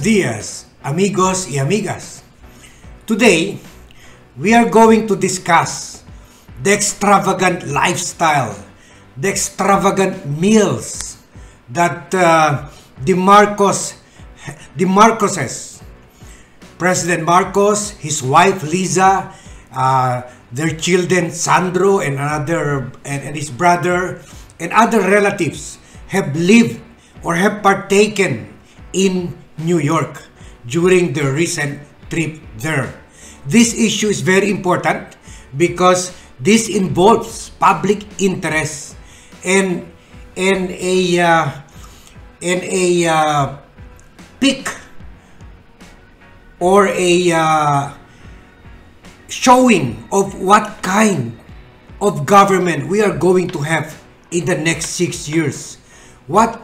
dias, amigos y amigas. Today, we are going to discuss the extravagant lifestyle, the extravagant meals that uh, the Marcos, the Marcoses, President Marcos, his wife Lisa, uh, their children Sandro and another and, and his brother and other relatives have lived or have partaken in New York during their recent trip there. This issue is very important because this involves public interest and and a uh, and a uh, pick or a uh, showing of what kind of government we are going to have in the next six years. What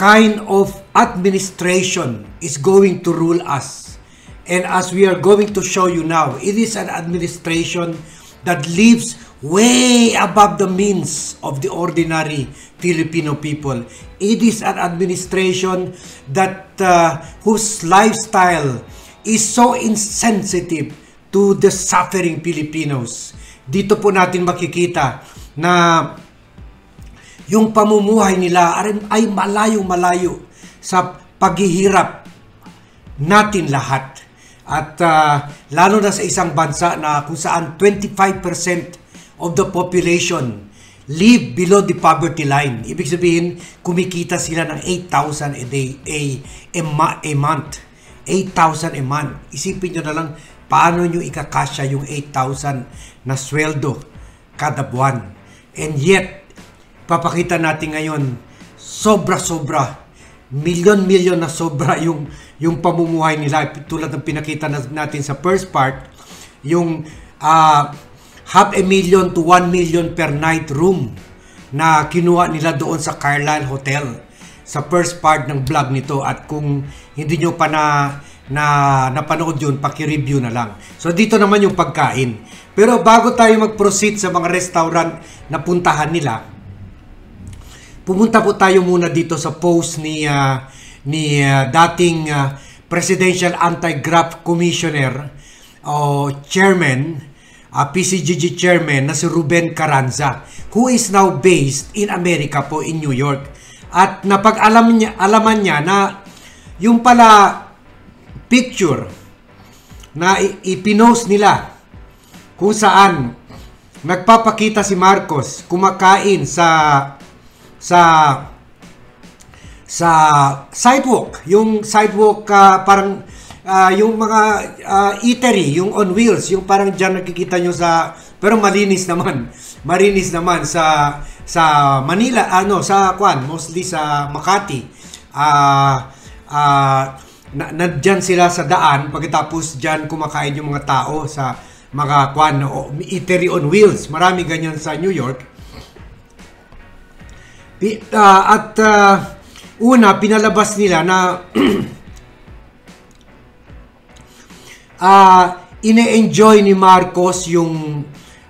kind of administration is going to rule us. And as we are going to show you now, it is an administration that lives way above the means of the ordinary Filipino people. It is an administration that uh, whose lifestyle is so insensitive to the suffering Filipinos. Dito po natin makikita na yung pamumuhay nila ay malayo-malayo sa paghihirap natin lahat. At uh, lalo na sa isang bansa na kung saan 25% of the population live below the poverty line. Ibig sabihin, kumikita sila ng 8,000 a day, a, a, a month. 8,000 a month. Isipin nyo na lang paano nyo ikakasya yung 8,000 na sweldo kada buwan. And yet, papakita natin ngayon, sobra-sobra milyon-milyon na sobra yung yung pamumuhay nila tulad ng pinakita natin sa first part yung uh, half a million to 1 million per night room na kinuha nila doon sa Carlisle Hotel sa first part ng vlog nito at kung hindi nyo pa na na napanood yun, paki-review na lang. So dito naman yung pagkain. Pero bago tayo mag-proceed sa mga restaurant na puntahan nila, Pumunta po tayo muna dito sa post ni uh, ni uh, dating uh, Presidential Anti-Graft Commissioner o uh, Chairman uh, PCGG Chairman na si Ruben Carranza who is now based in America po in New York. At napag-alam niya alaman niya na yung pala picture na ipinost nila kung saan nagpapakita si Marcos kumakain sa sa sa sidewalk, yung sidewalk uh, parang uh, yung mga uh, eatery, yung on wheels, yung parang diyan nakikita nyo sa pero malinis naman. Marinis naman sa sa Manila, ano, sa Kwan, mostly sa Makati. Ah uh, uh, na, nandyan sila sa daan pagkatapos diyan kumakain yung mga tao sa mga Kwan o eatery on wheels. Marami ganyan sa New York uh, at uh, una pinalabas nila na uh, ine-enjoy ni Marcos yung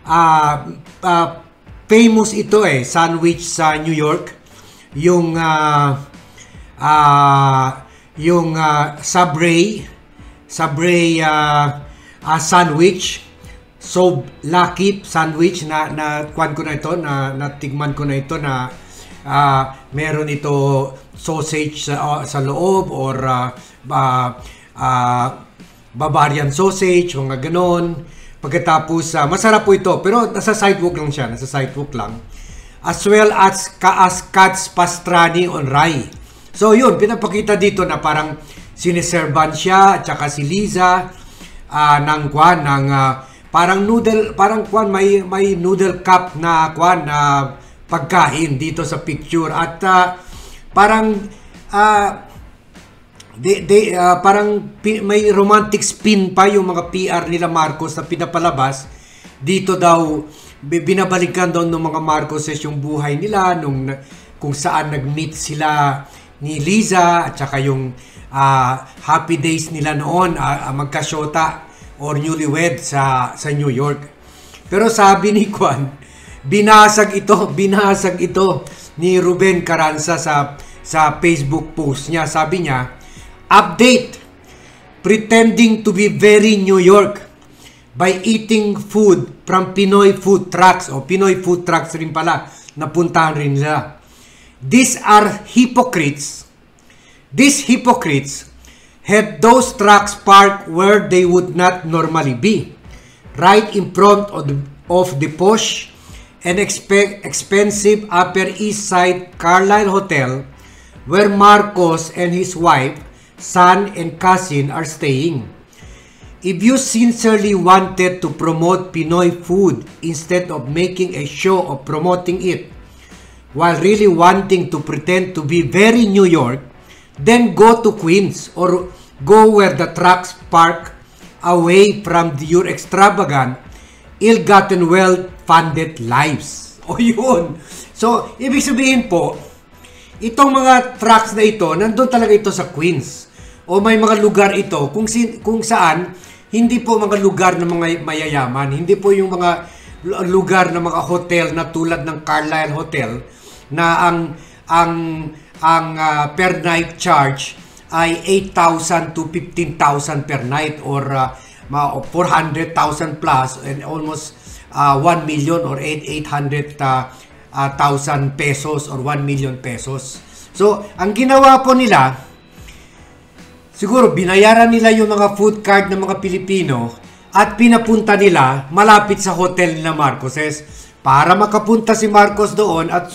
uh, uh, famous ito eh sandwich sa New York yung uh, uh, yung uh, Subray Subray uh, uh, sandwich so lucky sandwich na na kuan ko na ito na natigman ko na ito na uh, meron ito sausage sa, uh, sa loob or uh, uh, uh, Bavarian sausage, mga ganon. Pagkatapos, uh, masarap po ito. Pero nasa sidewalk lang siya. Nasa sidewalk lang. As well as, ka as pastrani on rye. So yun, pinapakita dito na parang siniservan siya at saka si Liza uh, ng kwan, ng uh, parang noodle, parang kwan, may, may noodle cup na kwan na uh, pagkain dito sa picture at uh, parang uh, they, they, uh, parang may romantic spin pa yung mga PR nila Marcos na pinapalabas dito daw binabalikan daw ng mga Marcos yung buhay nila nung kung saan nag-meet sila ni Liza at saka yung uh, happy days nila noon uh, ah, magkasyota or newlywed sa sa New York. Pero sabi ni Kwan, Binasag ito, binasag ito ni Ruben Caranza sa sa Facebook post niya. Sabi niya, update pretending to be very New York by eating food from Pinoy food trucks o Pinoy food trucks rin pala napuntahan rin nila. These are hypocrites. These hypocrites had those trucks parked where they would not normally be, right in front of the, of the posh an exp expensive Upper East Side Carlisle hotel where Marcos and his wife, son, and cousin are staying. If you sincerely wanted to promote Pinoy food instead of making a show of promoting it, while really wanting to pretend to be very New York, then go to Queens or go where the trucks park away from your extravagant ill-gotten wealth, funded lives. O yun. So, ibig sabihin po, itong mga tracks na ito, nandun talaga ito sa Queens. O may mga lugar ito kung, sin, kung saan hindi po mga lugar ng mga mayayaman, hindi po yung mga lugar ng mga hotel na tulad ng Carlisle Hotel na ang ang ang uh, per night charge ay 8,000 to 15,000 per night or uh, mga 400,000 plus and almost uh, 1 million or 800,000 uh, uh pesos or 1 million pesos. So, ang ginawa po nila, siguro binayaran nila yung mga food card ng mga Pilipino at pinapunta nila malapit sa hotel na Marcoses para makapunta si Marcos doon at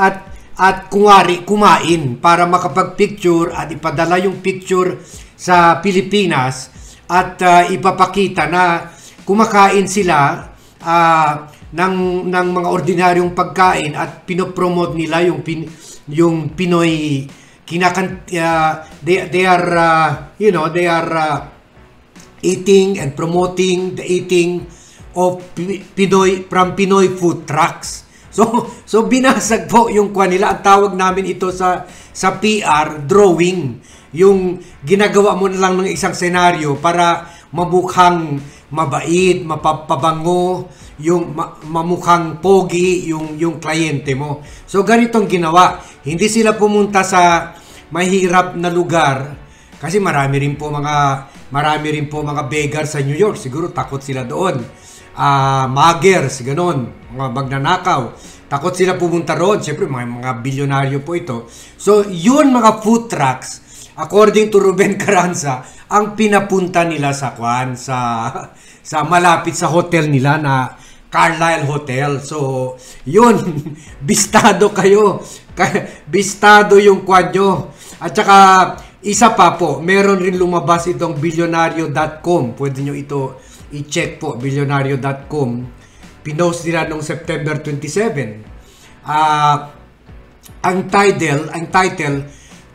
at at kuwari kumain para makapag-picture at ipadala yung picture sa Pilipinas at uh, ipapakita na kumakain sila uh, ng ng mga ordinaryong pagkain at pinopromote nila yung pin, yung Pinoy kinakan uh, ah, they, they are uh, you know they are uh, eating and promoting the eating of Pinoy from Pinoy food trucks. So so binasag po yung kwa nila at tawag namin ito sa sa PR drawing yung ginagawa mo na lang ng isang senaryo para mabukhang mabait, mapapabango, yung ma- mamukhang pogi yung yung kliyente mo. So ganitong ginawa. Hindi sila pumunta sa mahirap na lugar kasi marami rin po mga marami rin po mga beggar sa New York. Siguro takot sila doon. Uh, muggers, ganun, mga magnanakaw. Takot sila pumunta roon. Siyempre, mga, mga bilyonaryo po ito. So, yun mga food trucks, according to Ruben Carranza, ang pinapunta nila sa kwan sa sa malapit sa hotel nila na Carlisle Hotel. So, yun, bistado kayo. bistado yung kwan nyo. At saka, isa pa po, meron rin lumabas itong billionario.com. Pwede nyo ito i-check po, billionario.com. Pinost nila noong September 27. Ah, uh, ang title, ang title,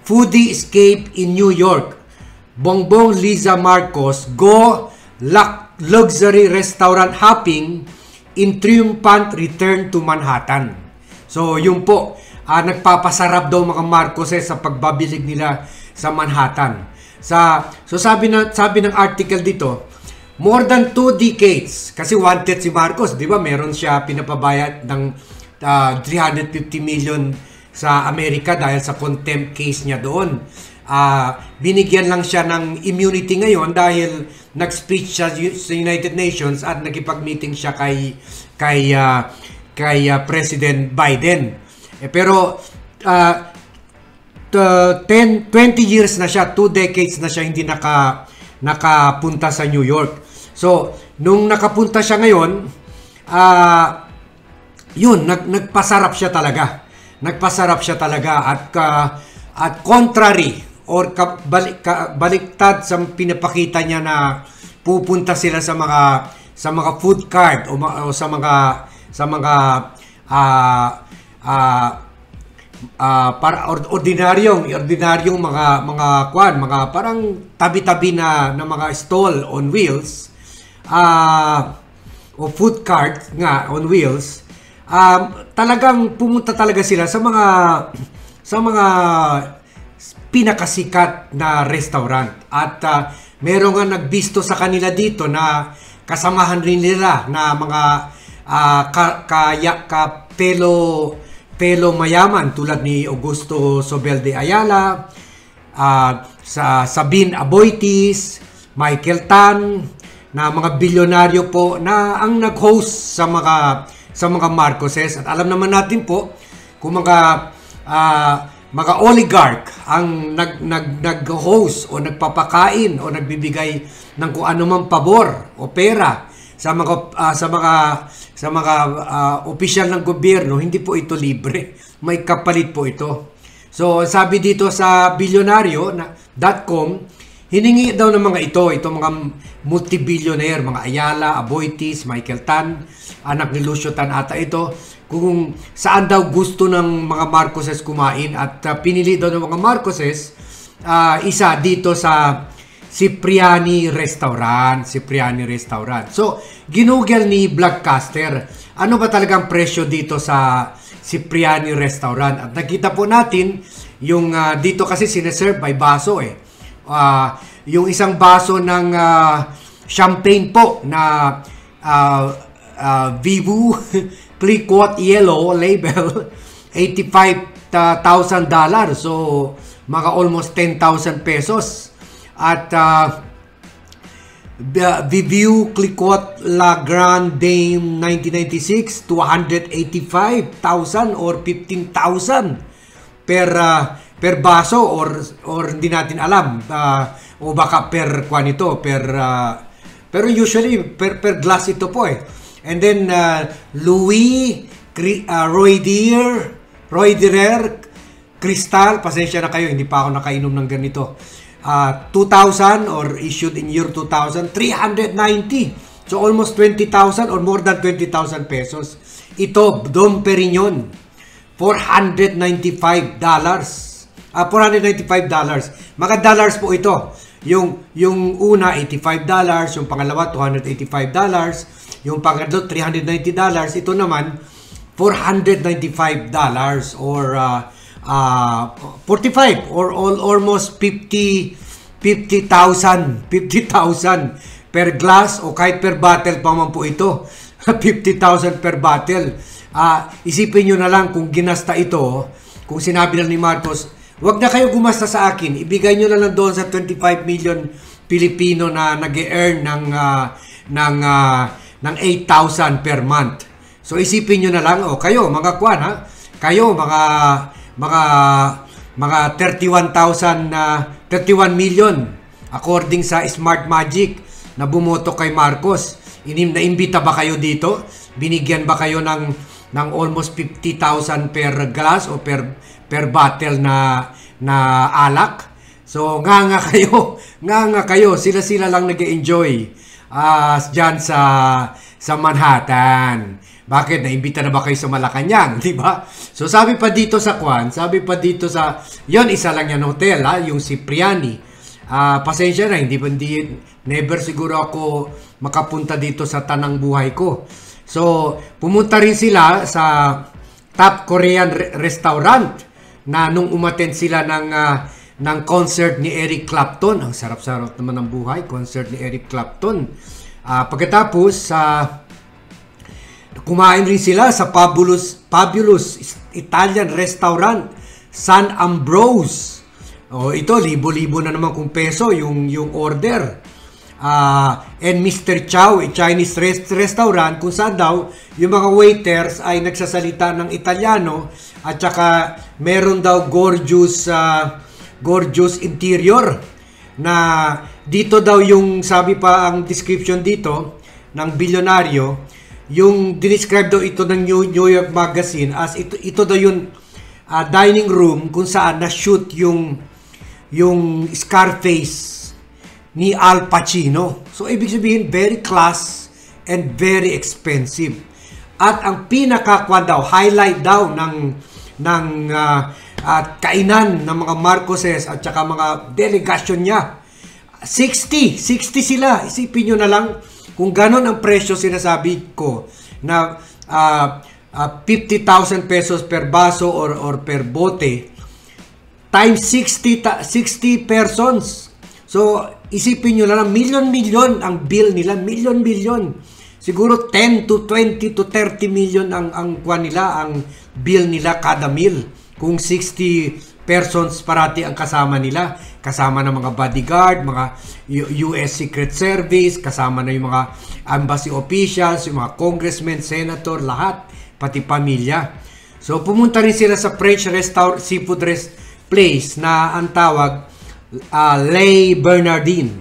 Foodie Escape in New York. Bongbong Liza Marcos go luxury restaurant hopping in triumphant return to Manhattan. So, yun po. Uh, nagpapasarap daw mga Marcos eh, sa pagbabilig nila sa Manhattan. Sa, so, sabi, na, sabi ng article dito, more than two decades, kasi wanted si Marcos, di ba? Meron siya pinapabayad ng uh, ah, 350 million sa Amerika dahil sa contempt case niya doon. Uh, binigyan lang siya ng immunity ngayon dahil nag-speech siya sa United Nations at nakipag-meeting siya kay kay uh, kay uh, President Biden. Eh, pero uh, 10 20 years na siya, 2 decades na siya hindi naka nakapunta sa New York. So, nung nakapunta siya ngayon, uh, yun, nag, nagpasarap siya talaga nagpasarap siya talaga at uh, at contrary or kabalik, kabaliktad sa pinapakita niya na pupunta sila sa mga sa mga food cart o, o sa mga sa mga uh, uh, uh, para or, ordinaryong ordinaryong mga mga kwan mga parang tabi-tabi na na mga stall on wheels uh, o food cart nga on wheels um, talagang pumunta talaga sila sa mga sa mga pinakasikat na restaurant at uh, ah, meron nga nagbisto sa kanila dito na kasamahan rin nila na mga uh, ka, kaya ka pelo pelo mayaman tulad ni Augusto Sobel de Ayala uh, sa Sabin Aboitis Michael Tan na mga bilyonaryo po na ang nag-host sa mga sa mga Marcoses. At alam naman natin po kung mga uh, mga oligarch ang nag nag nag-host o nagpapakain o nagbibigay ng kung anumang pabor o pera sa mga uh, sa mga sa mga uh, opisyal ng gobyerno, hindi po ito libre. May kapalit po ito. So, sabi dito sa bilyonaryo na Hiningi daw ng mga ito, ito mga multibillionaire, mga Ayala, Aboitis, Michael Tan, anak ni Lucio Tan ata ito, kung saan daw gusto ng mga Marcoses kumain at uh, pinili daw ng mga Marcoses uh, isa dito sa Cipriani Restaurant, Cipriani Restaurant. So, ginugel ni Blackcaster, ano ba talagang presyo dito sa Cipriani Restaurant? At nakita po natin yung uh, dito kasi sineserve by baso eh uh, yung isang baso ng uh, champagne po na uh, uh, Vivu Cliquot Yellow label, $85,000. So, mga almost 10,000 pesos. At uh, Vivu Cliquot La Grande Dame 1996, 285,000 or 15,000 per uh, per baso or or hindi natin alam uh, o baka per kwan ito per uh, pero usually per per glass ito po eh and then uh, Louis Cri, uh, Roy Deer Roy Deer Crystal pasensya na kayo hindi pa ako nakainom ng ganito uh, 2000 or issued in year 2000 390 so almost 20,000 or more than 20,000 pesos ito Dom Perignon 495 dollars uh, $495. Mga dollars po ito. Yung, yung una, $85. dollars, Yung pangalawa, $285. dollars, Yung pangatlo, $390. dollars, Ito naman, $495 dollars or uh, uh, 45 or all, almost 50 50,000 50,000 per glass o kahit per bottle pa man po ito 50,000 per bottle uh, isipin nyo na lang kung ginasta ito kung sinabi lang ni Marcos Huwag na kayo gumasta sa akin. Ibigay nyo na lang doon sa 25 million Pilipino na nag earn ng, uh, ng, uh, ng 8,000 per month. So isipin nyo na lang, oh, kayo mga kwan ha, kayo mga mga mga 31,000 uh, 31 million according sa Smart Magic na bumoto kay Marcos. Inim na imbita ba kayo dito? Binigyan ba kayo ng ng almost 50,000 per glass o per per bottle na na alak. So nga nga kayo, nga nga kayo, sila-sila lang nag-enjoy uh, ah, diyan sa sa Manhattan. Bakit naimbita na ba kayo sa Malacañang, di ba? So sabi pa dito sa Kwan, sabi pa dito sa 'yon isa lang yan hotel ha, ah, yung Cipriani. Uh, pasensya na, hindi, hindi never siguro ako makapunta dito sa tanang buhay ko. So, pumunta rin sila sa top Korean re- restaurant na nung umaten sila ng uh, ng concert ni Eric Clapton. Ang sarap-sarap naman ng buhay, concert ni Eric Clapton. Uh, pagkatapos sa uh, kumain rin sila sa Fabulous Fabulous Italian restaurant San Ambrose. Oh, ito libo-libo na naman kung peso yung yung order uh, and Mr. Chow, a Chinese rest restaurant kung saan daw yung mga waiters ay nagsasalita ng Italiano at saka meron daw gorgeous uh, gorgeous interior na dito daw yung sabi pa ang description dito ng bilyonaryo yung dinescribe daw ito ng New, New York Magazine as ito ito daw yung uh, ah, dining room kung saan na shoot yung yung Scarface ni Al Pacino. So ibig sabihin very class and very expensive. At ang pinaka daw, highlight daw ng ng uh, uh, kainan ng mga Marcoses at saka mga delegasyon niya. 60, 60 sila. Isipin niyo na lang kung ganon ang presyo sinasabi ko na uh, uh, 50,000 pesos per baso or or per bote times 60 60 persons. So Isipin nyo na lang, million-million ang bill nila, million-million. Siguro 10 to 20 to 30 million ang, ang kwan nila, ang bill nila kada meal. Kung 60 persons parati ang kasama nila, kasama ng mga bodyguard, mga US Secret Service, kasama na yung mga embassy officials, yung mga congressmen, senator, lahat, pati pamilya. So pumunta rin sila sa French restaurant, seafood rest place na ang tawag uh, ah, Leigh Bernardine.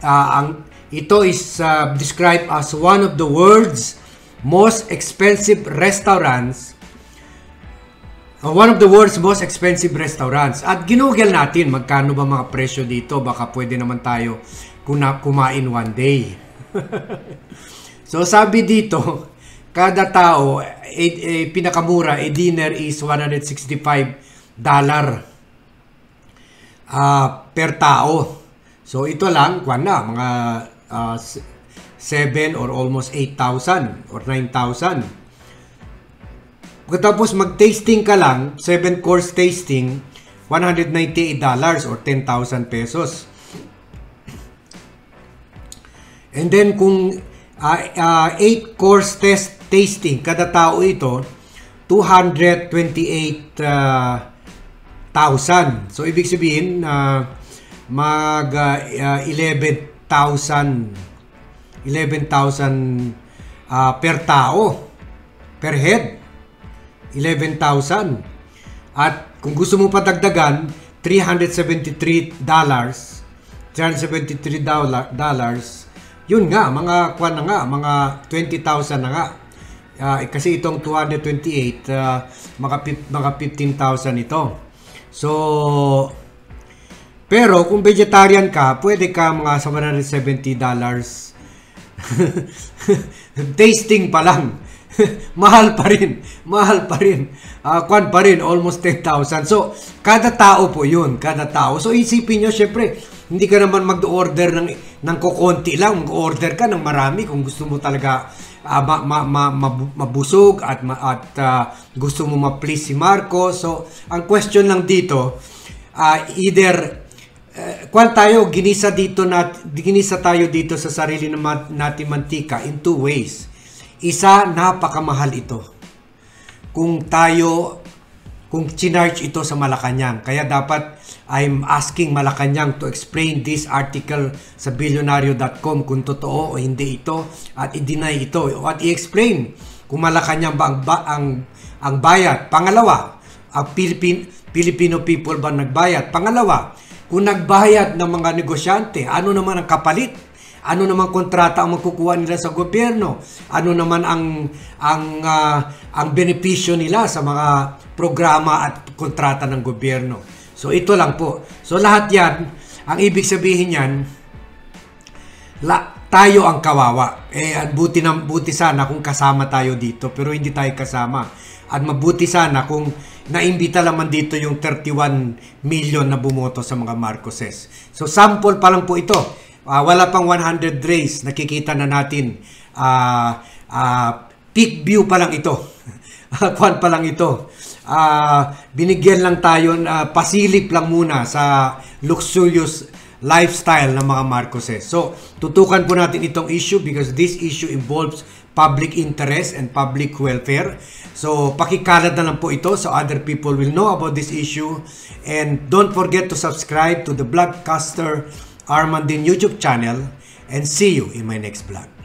Uh, ang, ito is uh, described as one of the world's most expensive restaurants uh, one of the world's most expensive restaurants. At ginugel natin magkano ba mga presyo dito. Baka pwede naman tayo kuna kumain one day. so sabi dito, kada tao, eh, eh, pinakamura, a eh, dinner is 165 dollar uh, per tao. So ito lang, kwan na, mga uh, ah, 7 or almost 8,000 or 9,000. Pagkatapos mag-tasting ka lang, 7 course tasting, $198 or 10,000 pesos. And then kung 8 uh, uh, course test tasting, kada tao ito, 228 uh, 1,000. So ibig sabihin na uh, mag uh, 11,000 11,000 uh, per tao per head 11,000 at kung gusto mo mong padagdagan 373 dollars 373 dollars yun nga mga kwan na nga mga 20,000 na nga uh, kasi itong 228 uh, mga mga 15,000 ito So, pero kung vegetarian ka, pwede ka mga sa $170 tasting pa lang. mahal pa rin. Mahal pa rin. Uh, kwan pa rin, almost 10,000. So, kada tao po yun. Kada tao. So, isipin nyo, syempre, hindi ka naman mag-order ng, ng kukonti lang. Mag-order ka ng marami kung gusto mo talaga uh, ma, ma, ma, mabusog at, ma, at uh, gusto mo ma-please si Marco. So, ang question lang dito, uh, either uh, kwan tayo ginisa dito na ginisa tayo dito sa sarili ng natin mantika in two ways. Isa, napakamahal ito. Kung tayo kung chinarge ito sa Malacanang. Kaya dapat I'm asking Malacanang to explain this article sa billionario.com kung totoo o hindi ito at i-deny ito at i-explain kung Malacanang ba ang, ba, ang, ang bayat. Pangalawa, ang Pilipin, Filipino people ba nagbayat? Pangalawa, kung nagbayat ng mga negosyante, ano naman ang kapalit? Ano naman kontrata ang makukuha nila sa gobyerno? Ano naman ang ang uh, ang benepisyo nila sa mga programa at kontrata ng gobyerno? So ito lang po. So lahat 'yan, ang ibig sabihin niyan la, tayo ang kawawa. Eh buti na buti sana kung kasama tayo dito pero hindi tayo kasama. At mabuti sana kung naimbita naman dito yung 31 million na bumoto sa mga Marcoses. So sample pa lang po ito uh, wala pang 100 race, nakikita na natin uh, uh, peak view pa lang ito. Kwan pa lang ito. Uh, binigyan lang tayo, uh, pasilip lang muna sa luxurious lifestyle ng mga Marcoses. So, tutukan po natin itong issue because this issue involves public interest and public welfare. So, pakikalat na lang po ito so other people will know about this issue. And don't forget to subscribe to the Blogcaster Caster Armand YouTube channel and see you in my next vlog.